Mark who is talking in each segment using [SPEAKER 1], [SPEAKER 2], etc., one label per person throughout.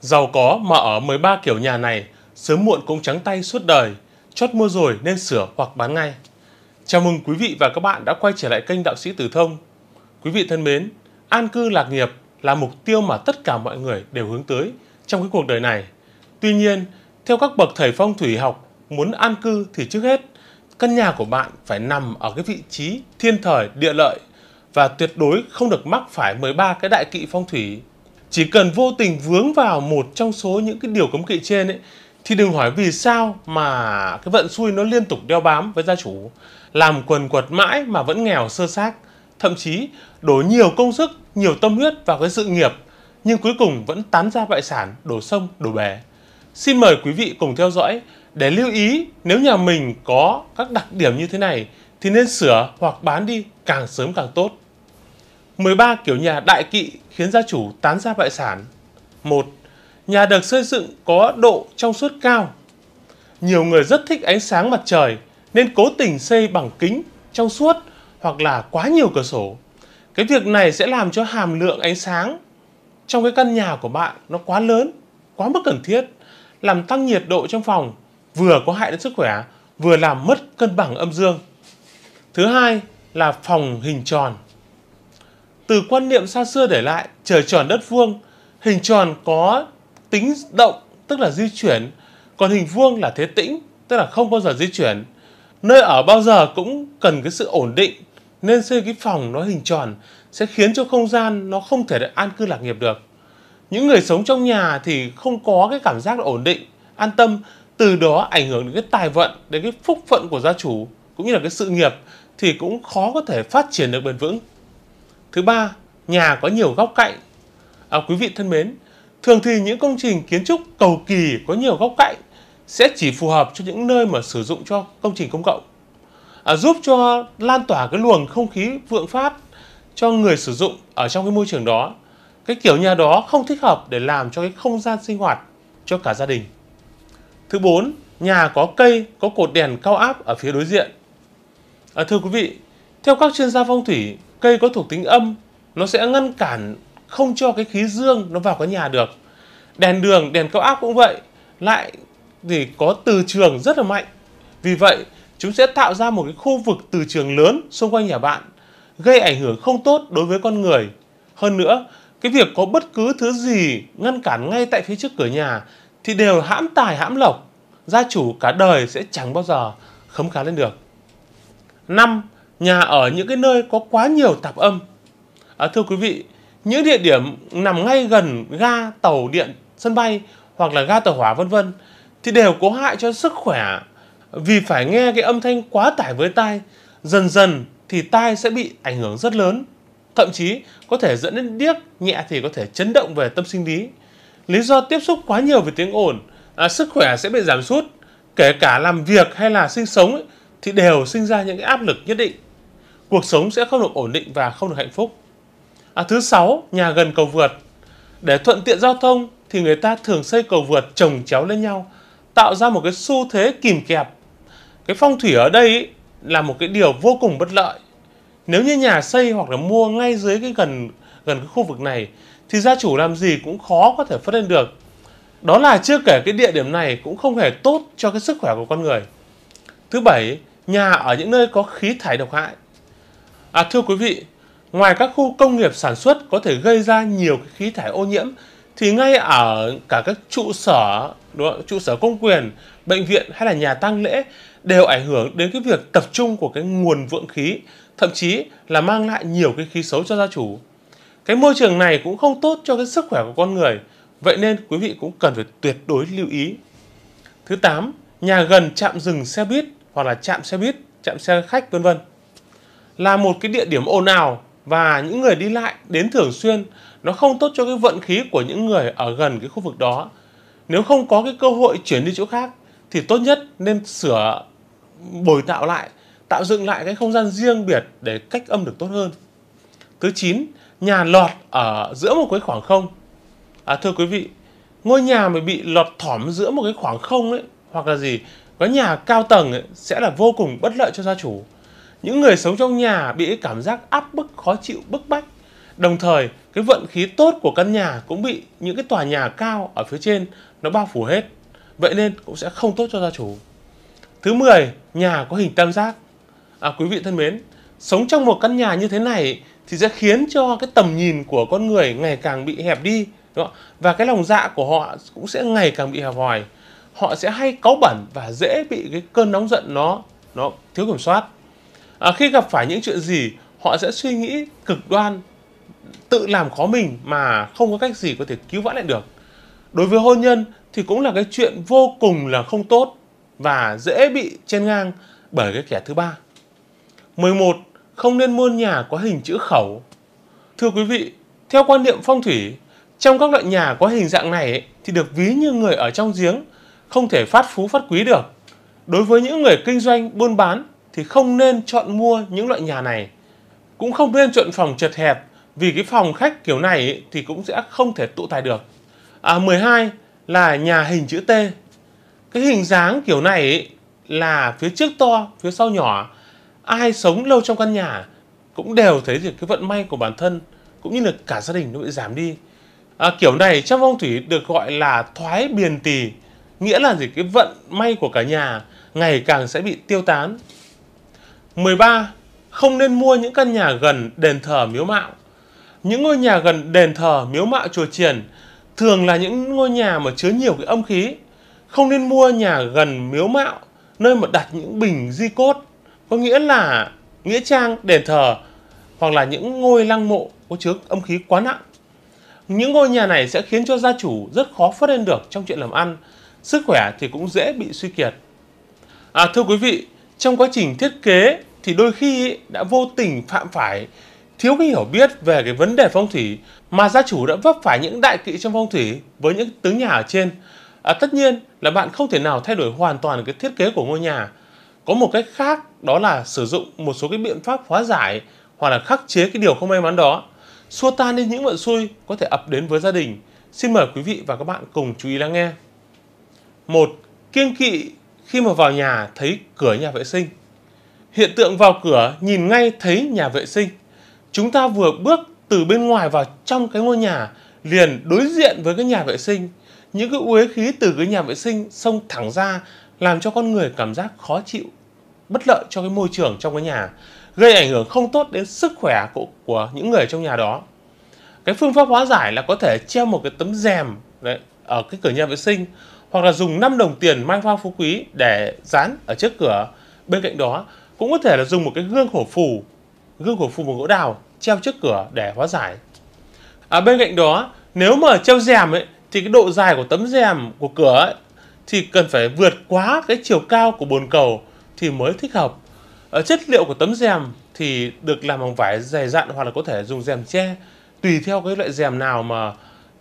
[SPEAKER 1] Giàu có mà ở 13 kiểu nhà này, sớm muộn cũng trắng tay suốt đời, chót mua rồi nên sửa hoặc bán ngay. Chào mừng quý vị và các bạn đã quay trở lại kênh Đạo sĩ Tử Thông. Quý vị thân mến, an cư lạc nghiệp là mục tiêu mà tất cả mọi người đều hướng tới trong cái cuộc đời này. Tuy nhiên, theo các bậc thầy phong thủy học, muốn an cư thì trước hết, căn nhà của bạn phải nằm ở cái vị trí thiên thời địa lợi và tuyệt đối không được mắc phải 13 cái đại kỵ phong thủy chỉ cần vô tình vướng vào một trong số những cái điều cấm kỵ trên ấy thì đừng hỏi vì sao mà cái vận xui nó liên tục đeo bám với gia chủ làm quần quật mãi mà vẫn nghèo sơ xác thậm chí đổ nhiều công sức nhiều tâm huyết vào cái sự nghiệp nhưng cuối cùng vẫn tán ra bại sản đổ sông đổ bể xin mời quý vị cùng theo dõi để lưu ý nếu nhà mình có các đặc điểm như thế này thì nên sửa hoặc bán đi càng sớm càng tốt 13 kiểu nhà đại kỵ khiến gia chủ tán gia bại sản. 1. Nhà được xây dựng có độ trong suốt cao. Nhiều người rất thích ánh sáng mặt trời nên cố tình xây bằng kính trong suốt hoặc là quá nhiều cửa sổ. Cái việc này sẽ làm cho hàm lượng ánh sáng trong cái căn nhà của bạn nó quá lớn, quá mức cần thiết, làm tăng nhiệt độ trong phòng, vừa có hại đến sức khỏe, vừa làm mất cân bằng âm dương. Thứ hai là phòng hình tròn từ quan niệm xa xưa để lại trời tròn đất vuông hình tròn có tính động tức là di chuyển còn hình vuông là thế tĩnh tức là không bao giờ di chuyển nơi ở bao giờ cũng cần cái sự ổn định nên xây cái phòng nó hình tròn sẽ khiến cho không gian nó không thể được an cư lạc nghiệp được những người sống trong nhà thì không có cái cảm giác ổn định an tâm từ đó ảnh hưởng đến cái tài vận đến cái phúc phận của gia chủ cũng như là cái sự nghiệp thì cũng khó có thể phát triển được bền vững Thứ ba, nhà có nhiều góc cạnh. À, quý vị thân mến, thường thì những công trình kiến trúc cầu kỳ có nhiều góc cạnh sẽ chỉ phù hợp cho những nơi mà sử dụng cho công trình công cộng. À, giúp cho lan tỏa cái luồng không khí vượng phát cho người sử dụng ở trong cái môi trường đó. Cái kiểu nhà đó không thích hợp để làm cho cái không gian sinh hoạt cho cả gia đình. Thứ bốn, nhà có cây, có cột đèn cao áp ở phía đối diện. À, thưa quý vị, theo các chuyên gia phong thủy, cây có thuộc tính âm nó sẽ ngăn cản không cho cái khí dương nó vào cái nhà được đèn đường đèn cao áp cũng vậy lại thì có từ trường rất là mạnh vì vậy chúng sẽ tạo ra một cái khu vực từ trường lớn xung quanh nhà bạn gây ảnh hưởng không tốt đối với con người hơn nữa cái việc có bất cứ thứ gì ngăn cản ngay tại phía trước cửa nhà thì đều hãm tài hãm lộc gia chủ cả đời sẽ chẳng bao giờ khấm khá lên được năm nhà ở những cái nơi có quá nhiều tạp âm. À, thưa quý vị, những địa điểm nằm ngay gần ga tàu điện sân bay hoặc là ga tàu hỏa vân vân thì đều có hại cho sức khỏe vì phải nghe cái âm thanh quá tải với tai dần dần thì tai sẽ bị ảnh hưởng rất lớn thậm chí có thể dẫn đến điếc nhẹ thì có thể chấn động về tâm sinh lý lý do tiếp xúc quá nhiều với tiếng ồn à, sức khỏe sẽ bị giảm sút kể cả làm việc hay là sinh sống ấy, thì đều sinh ra những cái áp lực nhất định cuộc sống sẽ không được ổn định và không được hạnh phúc. À, thứ sáu, nhà gần cầu vượt. Để thuận tiện giao thông thì người ta thường xây cầu vượt trồng chéo lên nhau, tạo ra một cái xu thế kìm kẹp. Cái phong thủy ở đây là một cái điều vô cùng bất lợi. Nếu như nhà xây hoặc là mua ngay dưới cái gần gần cái khu vực này thì gia chủ làm gì cũng khó có thể phát lên được. Đó là chưa kể cái địa điểm này cũng không hề tốt cho cái sức khỏe của con người. Thứ bảy, nhà ở những nơi có khí thải độc hại À thưa quý vị, ngoài các khu công nghiệp sản xuất có thể gây ra nhiều cái khí thải ô nhiễm thì ngay ở cả các trụ sở đúng không? trụ sở công quyền, bệnh viện hay là nhà tang lễ đều ảnh hưởng đến cái việc tập trung của cái nguồn vượng khí, thậm chí là mang lại nhiều cái khí xấu cho gia chủ. Cái môi trường này cũng không tốt cho cái sức khỏe của con người, vậy nên quý vị cũng cần phải tuyệt đối lưu ý. Thứ 8, nhà gần trạm dừng xe buýt hoặc là trạm xe buýt, trạm xe khách vân vân là một cái địa điểm ồn ào và những người đi lại đến thường xuyên nó không tốt cho cái vận khí của những người ở gần cái khu vực đó. Nếu không có cái cơ hội chuyển đi chỗ khác thì tốt nhất nên sửa bồi tạo lại, tạo dựng lại cái không gian riêng biệt để cách âm được tốt hơn. Thứ 9, nhà lọt ở giữa một cái khoảng không. À, thưa quý vị, ngôi nhà mà bị lọt thỏm giữa một cái khoảng không ấy hoặc là gì, có nhà cao tầng ấy, sẽ là vô cùng bất lợi cho gia chủ những người sống trong nhà bị cảm giác áp bức khó chịu bức bách đồng thời cái vận khí tốt của căn nhà cũng bị những cái tòa nhà cao ở phía trên nó bao phủ hết vậy nên cũng sẽ không tốt cho gia chủ thứ 10 nhà có hình tam giác à, quý vị thân mến sống trong một căn nhà như thế này thì sẽ khiến cho cái tầm nhìn của con người ngày càng bị hẹp đi đúng không? và cái lòng dạ của họ cũng sẽ ngày càng bị hẹp hòi họ sẽ hay cáu bẩn và dễ bị cái cơn nóng giận nó nó thiếu kiểm soát à, khi gặp phải những chuyện gì họ sẽ suy nghĩ cực đoan tự làm khó mình mà không có cách gì có thể cứu vãn lại được đối với hôn nhân thì cũng là cái chuyện vô cùng là không tốt và dễ bị chen ngang bởi cái kẻ thứ ba 11. Không nên mua nhà có hình chữ khẩu Thưa quý vị, theo quan niệm phong thủy, trong các loại nhà có hình dạng này thì được ví như người ở trong giếng, không thể phát phú phát quý được. Đối với những người kinh doanh, buôn bán thì không nên chọn mua những loại nhà này. Cũng không nên chọn phòng chật hẹp vì cái phòng khách kiểu này thì cũng sẽ không thể tụ tài được. À, 12 là nhà hình chữ T. Cái hình dáng kiểu này là phía trước to, phía sau nhỏ. Ai sống lâu trong căn nhà cũng đều thấy được cái vận may của bản thân cũng như là cả gia đình nó bị giảm đi. À, kiểu này trong phong thủy được gọi là thoái biền tỳ, nghĩa là gì cái vận may của cả nhà ngày càng sẽ bị tiêu tán. 13. Không nên mua những căn nhà gần đền thờ miếu mạo. Những ngôi nhà gần đền thờ miếu mạo chùa chiền thường là những ngôi nhà mà chứa nhiều cái âm khí. Không nên mua nhà gần miếu mạo nơi mà đặt những bình di cốt, có nghĩa là nghĩa trang đền thờ hoặc là những ngôi lăng mộ có chứa âm khí quá nặng. Những ngôi nhà này sẽ khiến cho gia chủ rất khó phát lên được trong chuyện làm ăn, sức khỏe thì cũng dễ bị suy kiệt. À, thưa quý vị, trong quá trình thiết kế thì đôi khi đã vô tình phạm phải thiếu cái hiểu biết về cái vấn đề phong thủy mà gia chủ đã vấp phải những đại kỵ trong phong thủy với những tướng nhà ở trên. À, tất nhiên là bạn không thể nào thay đổi hoàn toàn cái thiết kế của ngôi nhà. Có một cách khác đó là sử dụng một số cái biện pháp hóa giải hoặc là khắc chế cái điều không may mắn đó. Xua tan đi những vận xui có thể ập đến với gia đình. Xin mời quý vị và các bạn cùng chú ý lắng nghe. một Kiêng kỵ khi mà vào nhà thấy cửa nhà vệ sinh. Hiện tượng vào cửa nhìn ngay thấy nhà vệ sinh. Chúng ta vừa bước từ bên ngoài vào trong cái ngôi nhà liền đối diện với cái nhà vệ sinh. Những cái uế khí từ cái nhà vệ sinh xông thẳng ra làm cho con người cảm giác khó chịu, bất lợi cho cái môi trường trong cái nhà, gây ảnh hưởng không tốt đến sức khỏe của, của những người trong nhà đó. Cái phương pháp hóa giải là có thể treo một cái tấm rèm đấy, ở cái cửa nhà vệ sinh hoặc là dùng 5 đồng tiền mang hoa phú quý để dán ở trước cửa. Bên cạnh đó cũng có thể là dùng một cái gương khổ phù, gương khổ phù bằng gỗ đào treo trước cửa để hóa giải. À, bên cạnh đó nếu mà treo rèm ấy thì cái độ dài của tấm rèm của cửa ấy, thì cần phải vượt quá cái chiều cao của bồn cầu thì mới thích hợp. À, chất liệu của tấm rèm thì được làm bằng vải dày dặn hoặc là có thể dùng rèm tre tùy theo cái loại rèm nào mà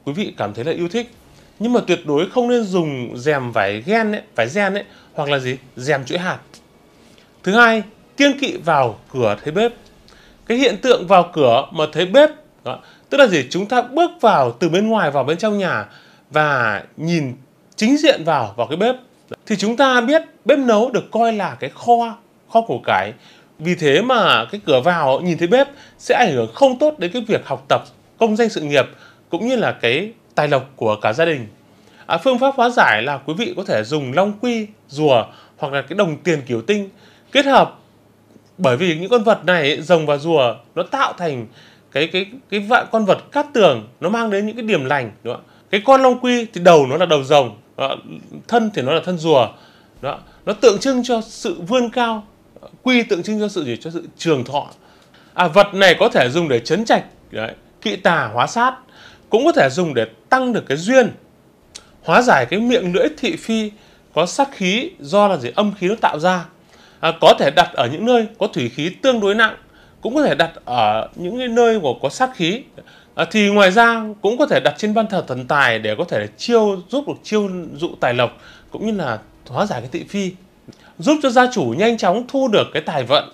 [SPEAKER 1] quý vị cảm thấy là yêu thích nhưng mà tuyệt đối không nên dùng rèm vải gen ấy, vải gen ấy hoặc là gì rèm chuỗi hạt thứ hai kiêng kỵ vào cửa thấy bếp cái hiện tượng vào cửa mà thấy bếp đó, tức là gì chúng ta bước vào từ bên ngoài vào bên trong nhà và nhìn chính diện vào vào cái bếp thì chúng ta biết bếp nấu được coi là cái kho kho của cái vì thế mà cái cửa vào nhìn thấy bếp sẽ ảnh hưởng không tốt đến cái việc học tập công danh sự nghiệp cũng như là cái tài lộc của cả gia đình à, phương pháp hóa giải là quý vị có thể dùng long quy rùa hoặc là cái đồng tiền kiểu tinh kết hợp bởi vì những con vật này rồng và rùa nó tạo thành cái cái cái vạn con vật cát tường nó mang đến những cái điểm lành đúng không? cái con long quy thì đầu nó là đầu rồng thân thì nó là thân rùa đó nó tượng trưng cho sự vươn cao quy tượng trưng cho sự gì cho sự trường thọ à vật này có thể dùng để chấn trạch đấy kỵ tà hóa sát cũng có thể dùng để tăng được cái duyên hóa giải cái miệng lưỡi thị phi có sát khí do là gì âm khí nó tạo ra à, có thể đặt ở những nơi có thủy khí tương đối nặng cũng có thể đặt ở những nơi mà có sát khí à, thì ngoài ra cũng có thể đặt trên ban thờ thần tài để có thể chiêu giúp được chiêu dụ tài lộc cũng như là hóa giải cái thị phi giúp cho gia chủ nhanh chóng thu được cái tài vận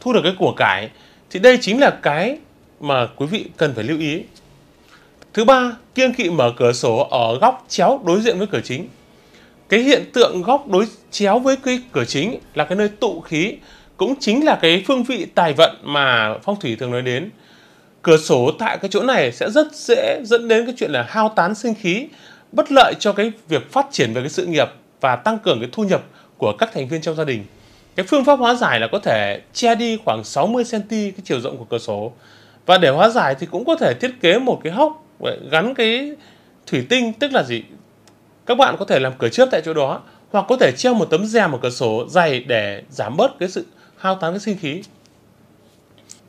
[SPEAKER 1] thu được cái của cải thì đây chính là cái mà quý vị cần phải lưu ý Thứ ba, kiêng kỵ mở cửa sổ ở góc chéo đối diện với cửa chính. Cái hiện tượng góc đối chéo với cái cửa chính là cái nơi tụ khí, cũng chính là cái phương vị tài vận mà phong thủy thường nói đến. Cửa sổ tại cái chỗ này sẽ rất dễ dẫn đến cái chuyện là hao tán sinh khí, bất lợi cho cái việc phát triển về cái sự nghiệp và tăng cường cái thu nhập của các thành viên trong gia đình. Cái phương pháp hóa giải là có thể che đi khoảng 60 cm cái chiều rộng của cửa sổ. Và để hóa giải thì cũng có thể thiết kế một cái hốc gắn cái thủy tinh tức là gì các bạn có thể làm cửa trước tại chỗ đó hoặc có thể treo một tấm rèm ở cửa sổ dày để giảm bớt cái sự hao tán cái sinh khí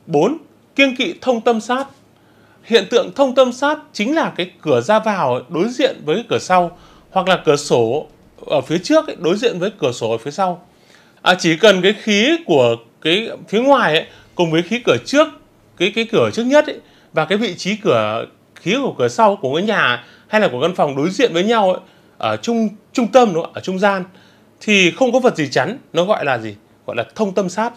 [SPEAKER 1] 4. Kiêng kỵ thông tâm sát Hiện tượng thông tâm sát chính là cái cửa ra vào đối diện với cái cửa sau hoặc là cửa sổ ở phía trước ấy, đối diện với cửa sổ ở phía sau. À, chỉ cần cái khí của cái phía ngoài ấy, cùng với khí cửa trước cái cái cửa trước nhất ấy, và cái vị trí cửa khí của cửa sau của cái nhà hay là của căn phòng đối diện với nhau ấy, ở trung trung tâm đúng không? ở trung gian thì không có vật gì chắn nó gọi là gì gọi là thông tâm sát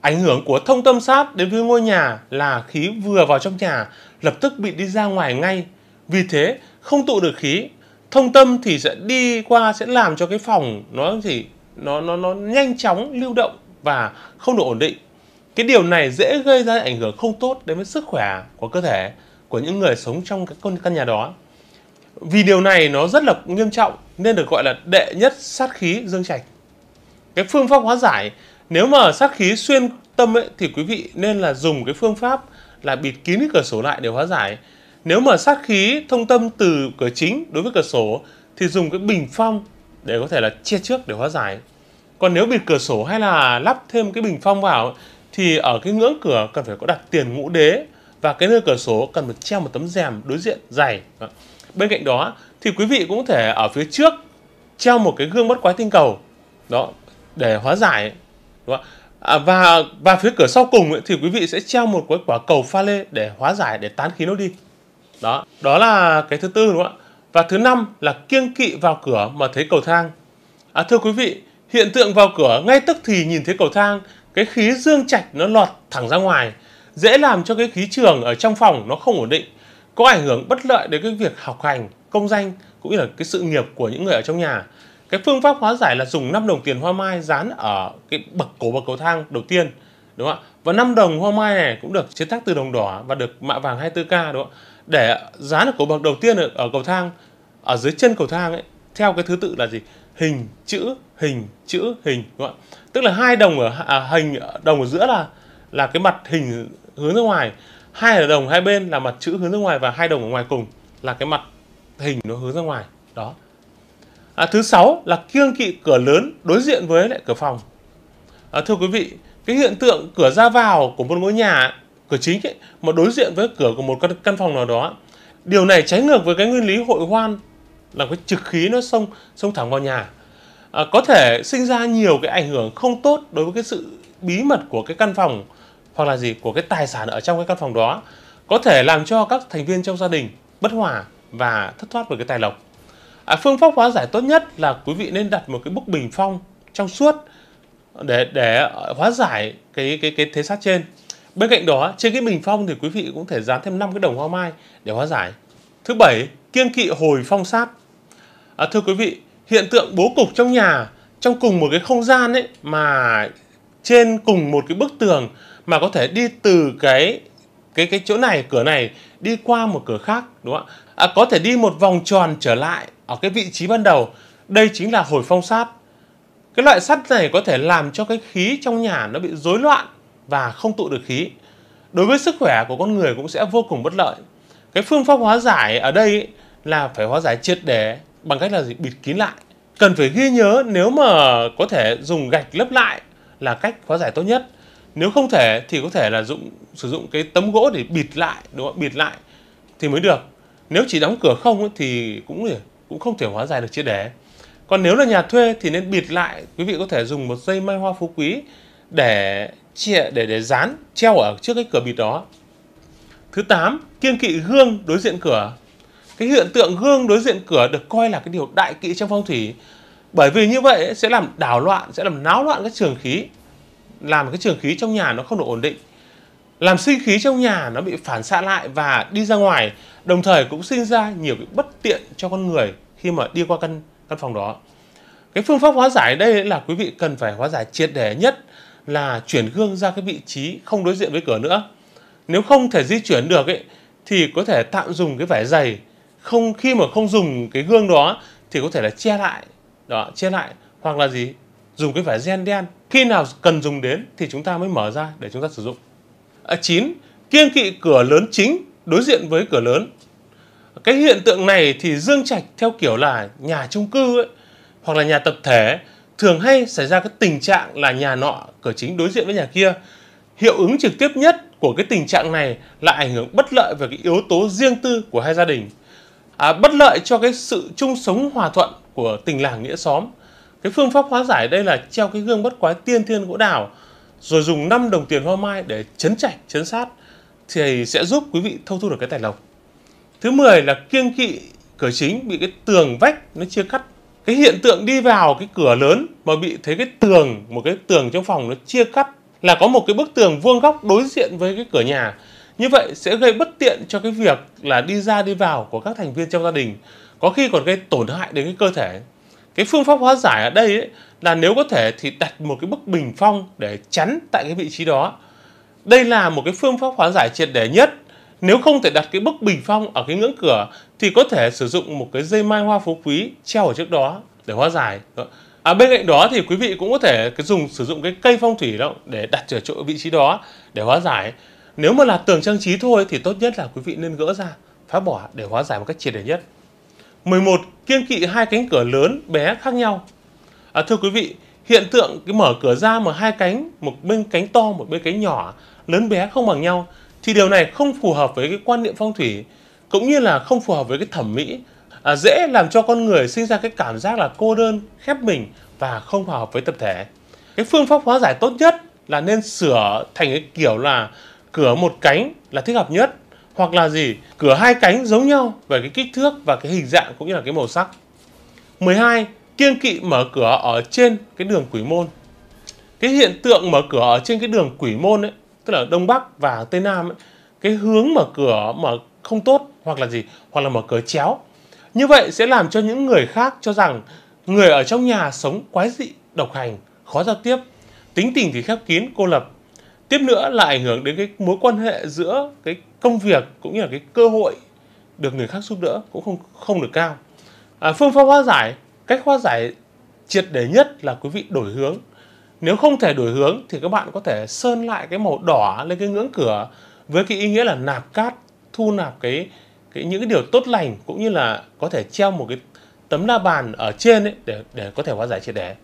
[SPEAKER 1] ảnh hưởng của thông tâm sát đến với ngôi nhà là khí vừa vào trong nhà lập tức bị đi ra ngoài ngay vì thế không tụ được khí thông tâm thì sẽ đi qua sẽ làm cho cái phòng nó gì nó nó nó nhanh chóng lưu động và không được ổn định cái điều này dễ gây ra ảnh hưởng không tốt đến với sức khỏe của cơ thể của những người sống trong cái căn nhà đó vì điều này nó rất là nghiêm trọng nên được gọi là đệ nhất sát khí dương trạch cái phương pháp hóa giải nếu mà sát khí xuyên tâm ấy, thì quý vị nên là dùng cái phương pháp là bịt kín cái cửa sổ lại để hóa giải nếu mà sát khí thông tâm từ cửa chính đối với cửa sổ thì dùng cái bình phong để có thể là che trước để hóa giải còn nếu bịt cửa sổ hay là lắp thêm cái bình phong vào thì ở cái ngưỡng cửa cần phải có đặt tiền ngũ đế và cái nơi cửa sổ cần được treo một tấm rèm đối diện dày. Bên cạnh đó thì quý vị cũng có thể ở phía trước treo một cái gương bắt quái tinh cầu đó để hóa giải. Đúng không? À, và và phía cửa sau cùng ấy, thì quý vị sẽ treo một cái quả cầu pha lê để hóa giải để tán khí nó đi. Đó, đó là cái thứ tư đúng không ạ? Và thứ năm là kiêng kỵ vào cửa mà thấy cầu thang. À, thưa quý vị, hiện tượng vào cửa ngay tức thì nhìn thấy cầu thang, cái khí dương trạch nó lọt thẳng ra ngoài dễ làm cho cái khí trường ở trong phòng nó không ổn định có ảnh hưởng bất lợi đến cái việc học hành công danh cũng như là cái sự nghiệp của những người ở trong nhà cái phương pháp hóa giải là dùng 5 đồng tiền hoa mai dán ở cái bậc cổ bậc cầu thang đầu tiên đúng không ạ và 5 đồng hoa mai này cũng được chế tác từ đồng đỏ và được mạ vàng 24k đúng không ạ để dán ở cổ bậc đầu tiên ở, cầu thang ở dưới chân cầu thang ấy theo cái thứ tự là gì hình chữ hình chữ hình đúng không ạ tức là hai đồng ở à, hình đồng ở giữa là là cái mặt hình hướng ra ngoài hai là đồng hai bên là mặt chữ hướng ra ngoài và hai đồng ở ngoài cùng là cái mặt hình nó hướng ra ngoài đó à, thứ sáu là kiêng kỵ cửa lớn đối diện với lại cửa phòng à, thưa quý vị cái hiện tượng cửa ra vào của một ngôi nhà cửa chính ấy, mà đối diện với cửa của một căn, căn phòng nào đó điều này trái ngược với cái nguyên lý hội hoan là cái trực khí nó xông xông thẳng vào nhà à, có thể sinh ra nhiều cái ảnh hưởng không tốt đối với cái sự bí mật của cái căn phòng hoặc là gì của cái tài sản ở trong cái căn phòng đó có thể làm cho các thành viên trong gia đình bất hòa và thất thoát về cái tài lộc. À, phương pháp hóa giải tốt nhất là quý vị nên đặt một cái bức bình phong trong suốt để để hóa giải cái cái cái thế sát trên. Bên cạnh đó, trên cái bình phong thì quý vị cũng thể dán thêm 5 cái đồng hoa mai để hóa giải. Thứ bảy, kiêng kỵ hồi phong sát. À, thưa quý vị, hiện tượng bố cục trong nhà trong cùng một cái không gian ấy mà trên cùng một cái bức tường mà có thể đi từ cái cái cái chỗ này cửa này đi qua một cửa khác đúng không ạ à, có thể đi một vòng tròn trở lại ở cái vị trí ban đầu đây chính là hồi phong sát cái loại sắt này có thể làm cho cái khí trong nhà nó bị rối loạn và không tụ được khí đối với sức khỏe của con người cũng sẽ vô cùng bất lợi cái phương pháp hóa giải ở đây là phải hóa giải triệt để bằng cách là gì bịt kín lại cần phải ghi nhớ nếu mà có thể dùng gạch lấp lại là cách hóa giải tốt nhất nếu không thể thì có thể là dụng sử dụng cái tấm gỗ để bịt lại đúng không bịt lại thì mới được nếu chỉ đóng cửa không ấy, thì cũng cũng không thể hóa giải được triệt đề còn nếu là nhà thuê thì nên bịt lại quý vị có thể dùng một dây mai hoa phú quý để chia để để dán treo ở trước cái cửa bịt đó thứ 8 kiêng kỵ gương đối diện cửa cái hiện tượng gương đối diện cửa được coi là cái điều đại kỵ trong phong thủy bởi vì như vậy sẽ làm đảo loạn sẽ làm náo loạn các trường khí làm cái trường khí trong nhà nó không được ổn định làm sinh khí trong nhà nó bị phản xạ lại và đi ra ngoài đồng thời cũng sinh ra nhiều cái bất tiện cho con người khi mà đi qua căn căn phòng đó cái phương pháp hóa giải đây là quý vị cần phải hóa giải triệt để nhất là chuyển gương ra cái vị trí không đối diện với cửa nữa nếu không thể di chuyển được ấy, thì có thể tạm dùng cái vải dày không khi mà không dùng cái gương đó thì có thể là che lại đó che lại hoặc là gì dùng cái vải gen đen khi nào cần dùng đến thì chúng ta mới mở ra để chúng ta sử dụng à, 9 kiêng kỵ cửa lớn chính đối diện với cửa lớn cái hiện tượng này thì dương trạch theo kiểu là nhà chung cư ấy, hoặc là nhà tập thể thường hay xảy ra cái tình trạng là nhà nọ cửa chính đối diện với nhà kia hiệu ứng trực tiếp nhất của cái tình trạng này là ảnh hưởng bất lợi về cái yếu tố riêng tư của hai gia đình à, bất lợi cho cái sự chung sống hòa thuận của tình làng nghĩa xóm cái phương pháp hóa giải đây là treo cái gương bất quái tiên thiên gỗ đào rồi dùng 5 đồng tiền hoa mai để chấn chạch chấn sát thì sẽ giúp quý vị thâu thu được cái tài lộc thứ 10 là kiêng kỵ cửa chính bị cái tường vách nó chia cắt cái hiện tượng đi vào cái cửa lớn mà bị thấy cái tường một cái tường trong phòng nó chia cắt là có một cái bức tường vuông góc đối diện với cái cửa nhà như vậy sẽ gây bất tiện cho cái việc là đi ra đi vào của các thành viên trong gia đình có khi còn gây tổn hại đến cái cơ thể cái phương pháp hóa giải ở đây ấy, là nếu có thể thì đặt một cái bức bình phong để chắn tại cái vị trí đó đây là một cái phương pháp hóa giải triệt để nhất nếu không thể đặt cái bức bình phong ở cái ngưỡng cửa thì có thể sử dụng một cái dây mai hoa phú quý treo ở trước đó để hóa giải À, bên cạnh đó thì quý vị cũng có thể cái dùng sử dụng cái cây phong thủy đó để đặt ở chỗ vị trí đó để hóa giải. Nếu mà là tường trang trí thôi thì tốt nhất là quý vị nên gỡ ra, phá bỏ để hóa giải một cách triệt để nhất. 11. Kiên kỵ hai cánh cửa lớn bé khác nhau. À, thưa quý vị, hiện tượng cái mở cửa ra mà hai cánh, một bên cánh to, một bên cánh nhỏ, lớn bé không bằng nhau thì điều này không phù hợp với cái quan niệm phong thủy cũng như là không phù hợp với cái thẩm mỹ à, dễ làm cho con người sinh ra cái cảm giác là cô đơn, khép mình và không phù hợp với tập thể. Cái phương pháp hóa giải tốt nhất là nên sửa thành cái kiểu là cửa một cánh là thích hợp nhất hoặc là gì cửa hai cánh giống nhau về cái kích thước và cái hình dạng cũng như là cái màu sắc 12 kiêng kỵ mở cửa ở trên cái đường quỷ môn cái hiện tượng mở cửa ở trên cái đường quỷ môn ấy tức là đông bắc và tây nam ấy, cái hướng mở cửa mở không tốt hoặc là gì hoặc là mở cửa chéo như vậy sẽ làm cho những người khác cho rằng người ở trong nhà sống quái dị độc hành khó giao tiếp tính tình thì khép kín cô lập tiếp nữa là ảnh hưởng đến cái mối quan hệ giữa cái công việc cũng như là cái cơ hội được người khác giúp đỡ cũng không không được cao à, phương pháp hóa giải cách hóa giải triệt để nhất là quý vị đổi hướng nếu không thể đổi hướng thì các bạn có thể sơn lại cái màu đỏ lên cái ngưỡng cửa với cái ý nghĩa là nạp cát thu nạp cái cái những cái điều tốt lành cũng như là có thể treo một cái tấm la bàn ở trên ấy để để có thể hóa giải triệt để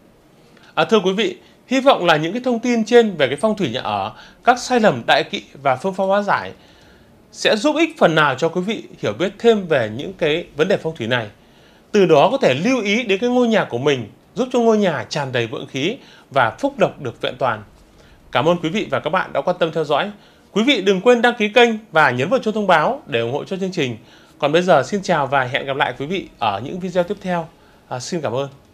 [SPEAKER 1] à, thưa quý vị Hy vọng là những cái thông tin trên về cái phong thủy nhà ở, các sai lầm đại kỵ và phương pháp hóa giải sẽ giúp ích phần nào cho quý vị hiểu biết thêm về những cái vấn đề phong thủy này. Từ đó có thể lưu ý đến cái ngôi nhà của mình, giúp cho ngôi nhà tràn đầy vượng khí và phúc độc được vẹn toàn. Cảm ơn quý vị và các bạn đã quan tâm theo dõi. Quý vị đừng quên đăng ký kênh và nhấn vào chuông thông báo để ủng hộ cho chương trình. Còn bây giờ xin chào và hẹn gặp lại quý vị ở những video tiếp theo. À, xin cảm ơn.